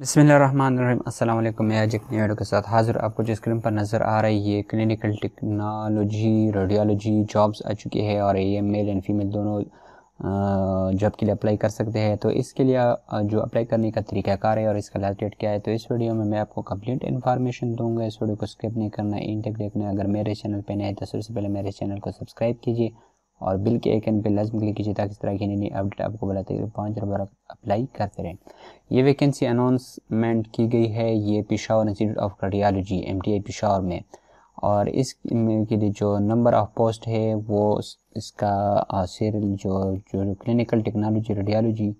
बसमिल अल्लाम मैं आज एक वीडियो के साथ हाजिर आपको जो स्क्रीन पर नज़र आ रही है क्लिनिकल टेक्नोलॉजी रेडियोलॉजी जॉब्स आ चुकी है और ये मेल एंड फीमेल दोनों जॉब के लिए अप्लाई कर सकते हैं तो इसके लिए जो अप्लाई करने का तरीकाकार है और इसका लास्ट डेट क्या है तो इस वीडियो में मैं आपको कम्प्लीट इन्फॉर्मेशन दूँगा इस वीडियो को स्किप नहीं करना इन तक देखना अगर मेरे चैनल पर नए तो सबसे पहले मेरे चैनल को सब्सक्राइब कीजिए और बिल के आइकन पे लाजम क्लिक कीजिए ताकि इस तरह की नई नई अपडेट आपको बताते हुए पाँच बार आप अप्लाई करते रहें ये वैकेंसी अनाउंसमेंट की गई है ये Peshawar institute of cardiology M T I Peshawar में और इस के लिए जो नंबर ऑफ पोस्ट है वो इसका सिर जो जो क्लिनिकल टेक्नोलॉजी रेडियोलॉजी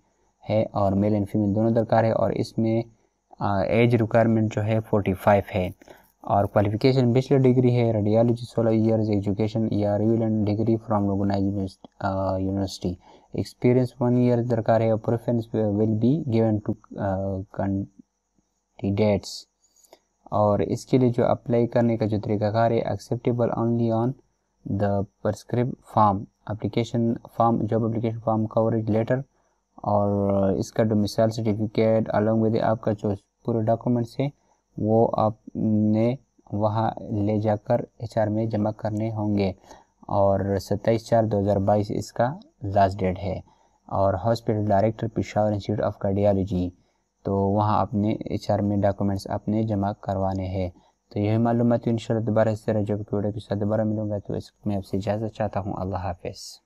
है और मेल एंड फीमेल दोनों दरकार है और इसमें एज रिक्वायरमेंट जो है 45 है और क्वालिफिकेशन बैचलर डिग्री है रेडियोलॉजी सोलह ईयर्स एजुकेशन या रिव्यूल degree from recognized university experience one year दरकार है preference will be given to candidates और इसके लिए जो अप्लाई करने का जो तरीकाकार है acceptable only on the prescribed form application form job application form coverage letter और uh, इसका डोमिसाइल सर्टिफिकेट अलॉन्ग विद आपका जो पूरे डॉक्यूमेंट्स है वो आपने वहाँ ले जाकर एचआर में जमा करने होंगे और सत्ताईस चार दो हज़ार बाईस इसका लास्ट डेट है और hospital director Peshawar institute of cardiology तो वहाँ अपने एच में डॉक्यूमेंट्स अपने जमा करवाने हैं तो यही मालूम है तो इन दोबारा इस तरह जब वीडियो के साथ दोबारा मिलूंगा तो इसमें आपसे इजाज़त चाहता हूँ अल्लाह हाफ़